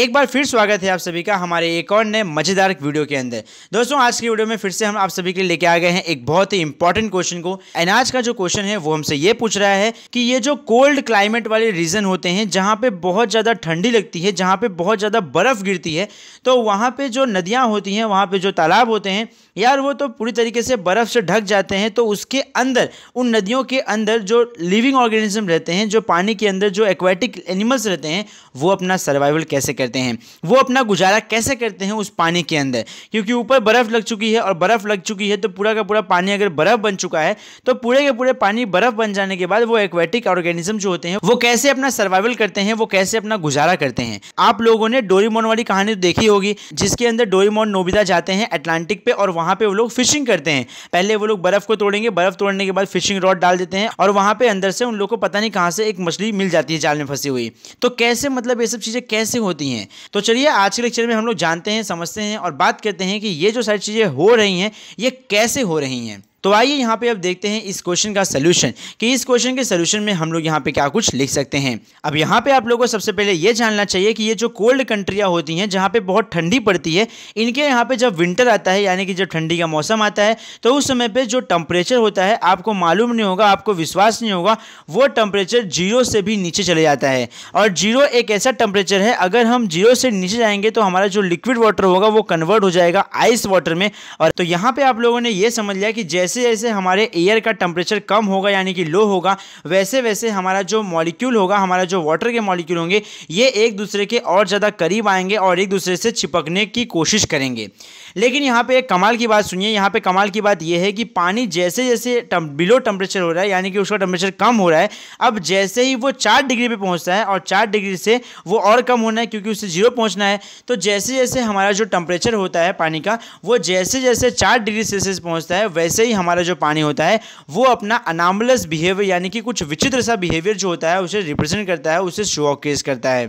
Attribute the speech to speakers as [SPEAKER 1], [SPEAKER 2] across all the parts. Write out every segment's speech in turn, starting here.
[SPEAKER 1] एक बार फिर स्वागत है आप सभी का हमारे एक और नए मज़ेदार वीडियो के अंदर दोस्तों आज की वीडियो में फिर से हम आप सभी के लिए लेके आ गए हैं एक बहुत ही इंपॉर्टेंट क्वेश्चन को एंड आज का जो क्वेश्चन है वो हमसे ये पूछ रहा है कि ये जो कोल्ड क्लाइमेट वाले रीजन होते हैं जहाँ पे बहुत ज़्यादा ठंडी लगती है जहाँ पे बहुत ज़्यादा बर्फ़ गिरती है तो वहाँ पर जो नदियाँ होती हैं वहाँ पर जो तालाब होते हैं यार वो तो पूरी तरीके से बर्फ़ से ढक जाते हैं तो उसके अंदर उन नदियों के अंदर जो लिविंग ऑर्गेनिज्म रहते हैं जो पानी के अंदर जो एक्वेटिक एनिमल्स रहते हैं वो अपना सर्वाइवल कैसे करते हैं वो अपना गुजारा कैसे करते हैं उस पानी के अंदर क्योंकि ऊपर बर्फ़ लग चुकी है और बर्फ़ लग चुकी है तो पूरा का पूरा पानी अगर बर्फ़ बन चुका है तो पूरे के पूरे पानी बर्फ़ बन जाने के बाद वो एक्वेटिक ऑर्गेनिज्म जो होते हैं वो कैसे अपना सर्वाइवल करते हैं वो कैसे अपना गुजारा करते हैं आप लोगों ने डोरीमोन वाली कहानी तो देखी होगी जिसके अंदर डोरीमोन नोबिदा जाते हैं अटलांटिक पे और वहाँ पर वो लोग फिशिंग करते हैं पहले वो लोग बर्फ़ को तोड़ेंगे बर्फ़ तोड़ने के बाद फिशिंग रॉड डाल देते हैं और वहाँ पर अंदर से उन लोग को पता नहीं कहाँ से एक मछली मिल जाती है जाल में फंसी हुई तो कैसे मतलब ये सब चीज़ें कैसे होती हैं नहीं है तो चलिए आज के लेक्चर में हम लोग जानते हैं समझते हैं और बात करते हैं कि ये जो सारी चीज़ें हो रही हैं ये कैसे हो रही हैं तो आइए यहाँ पे अब देखते हैं इस क्वेश्चन का सलूशन कि इस क्वेश्चन के सलूशन में हम लोग यहाँ पे क्या कुछ लिख सकते हैं अब यहाँ पे आप लोगों को सबसे पहले ये जानना चाहिए कि ये जो कोल्ड कंट्रियाँ होती हैं जहाँ पे बहुत ठंडी पड़ती है इनके यहाँ पे जब विंटर आता है यानी कि जब ठंडी का मौसम आता है तो उस समय पर जो टम्परेचर होता है आपको मालूम नहीं होगा आपको विश्वास नहीं होगा वो टम्परेचर जीरो से भी नीचे चले जाता है और जीरो एक ऐसा टेम्परेचर है अगर हम जीरो से नीचे जाएंगे तो हमारा जो लिक्विड वाटर होगा वो कन्वर्ट हो जाएगा आइस वाटर में और तो यहाँ पे आप लोगों ने यह समझ लिया कि जैसे जैसे जैसे हमारे एयर का टेम्परेचर कम होगा यानी कि लो होगा वैसे वैसे हमारा जो मॉलिक्यूल होगा हमारा जो वाटर के मॉलिक्यूल होंगे ये एक दूसरे के और ज़्यादा करीब आएंगे और एक दूसरे से चिपकने की कोशिश करेंगे लेकिन यहाँ पे एक कमाल की बात सुनिए यहाँ पे कमाल की बात यह है कि पानी जैसे जैसे बिलो टेम्परेचर हो रहा है यानी कि उसका टेम्परेचर कम हो रहा है अब जैसे ही वो चार डिग्री पे पहुँचता है और चार डिग्री से वो और कम होना है क्योंकि उसे जीरो पहुँचना है तो जैसे जैसे हमारा जो टेम्परेचर होता है पानी का वो जैसे जैसे चार डिग्री सेल्सियस पहुँचता है वैसे ही हमारा जो पानी होता है वो अपना अनामलस बिहेवियर यानी कि कुछ विचित्र सा बिहेवियर जो होता है उसे रिप्रेजेंट करता है उसे शो केस करता है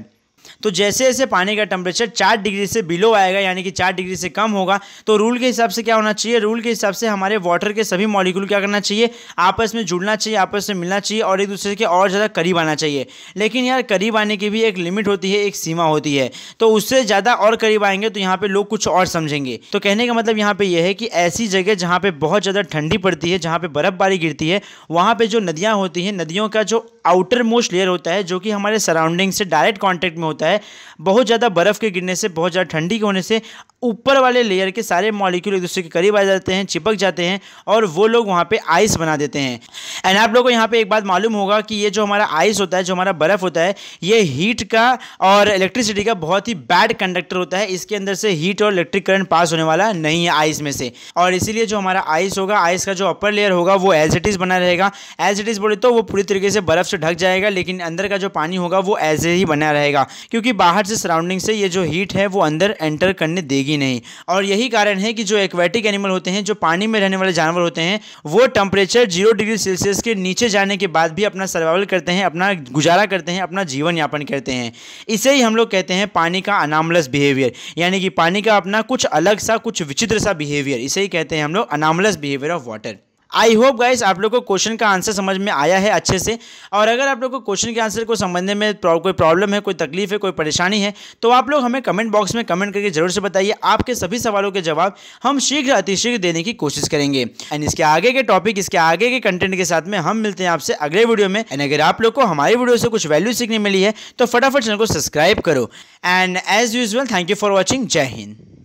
[SPEAKER 1] तो जैसे जैसे पानी का टेम्परेचर चार डिग्री से बिलो आएगा यानी कि चार डिग्री से कम होगा तो रूल के हिसाब से क्या होना चाहिए रूल के हिसाब से हमारे वाटर के सभी मॉलिक्यूल क्या करना चाहिए आपस में जुड़ना चाहिए आपस में मिलना चाहिए और एक दूसरे के और ज़्यादा करीब आना चाहिए लेकिन यार करीब आने की भी एक लिमिट होती है एक सीमा होती है तो उससे ज़्यादा और करीब आएंगे तो यहाँ पर लोग कुछ और समझेंगे तो कहने का मतलब यहाँ पर यह है कि ऐसी जगह जहाँ पर बहुत ज़्यादा ठंडी पड़ती है जहाँ पर बर्फ़बारी गिरती है वहाँ पर जो नदियाँ होती हैं नदियों का जो आउटर मोस्ट लेयर होता है जो कि हमारे सराउंडिंग से डायरेक्ट कांटेक्ट में होता है बहुत ज़्यादा बर्फ़ के गिरने से बहुत ज़्यादा ठंडी के होने से ऊपर वाले लेयर के सारे मॉलिक्यूल एक दूसरे के करीब आ जाते हैं चिपक जाते हैं और वो लोग वहाँ पे आइस बना देते हैं एंड आप लोगों को यहाँ पे एक बात मालूम होगा कि ये जो हमारा आइस होता है जो हमारा बर्फ़ होता है ये हीट का और इलेक्ट्रिसिटी का बहुत ही बैड कंडक्टर होता है इसके अंदर से हीट और इलेक्ट्रिक करंट पास होने वाला नहीं है आइस में से और इसीलिए जो हमारा आइस होगा आइस का जो अपर लेयर होगा वो एज इट इज़ बना रहेगा एज इट इज़ बोले तो वो पूरी तरीके से बर्फ़ से ढक जाएगा लेकिन अंदर का जो पानी होगा वो ऐसे ही बना रहेगा क्योंकि बाहर से सराउंडिंग से ये जो हीट है वो अंदर एंटर करने देगी नहीं और यही कारण है कि जो एक्वेटिक एनिमल होते हैं जो पानी में रहने वाले जानवर होते हैं वो टेम्परेचर जीरो डिग्री सेल्सियस के नीचे जाने के बाद भी अपना सर्वाइवल करते हैं अपना गुजारा करते हैं अपना जीवन यापन करते हैं इसे ही हम लोग कहते हैं पानी का अनामलस बिहेवियर यानी कि पानी का अपना कुछ अलग सा कुछ विचित्र सा बिहेवियर इसे ही कहते हैं हम लोग anomalous behaviour of water I hope guys आप लोग को क्वेश्चन का आंसर समझ में आया है अच्छे से और अगर आप लोग को क्वेश्चन के आंसर को समझने में कोई प्रॉब्लम है कोई तकलीफ है कोई परेशानी है तो आप लोग हमें कमेंट बॉक्स में कमेंट करके जरूर से बताइए आपके सभी सवालों के जवाब हम शीघ्र अतिशीघ्र देने की कोशिश करेंगे एंड इसके आगे के टॉपिक इसके आगे के कंटेंट के साथ में हम मिलते हैं आपसे अगले वीडियो में एंड अगर आप लोग को हमारी वीडियो से कुछ वैल्यू सीखने मिली है तो फटाफट चैनल को सब्सक्राइब करो and as usual thank you for watching जय हिंद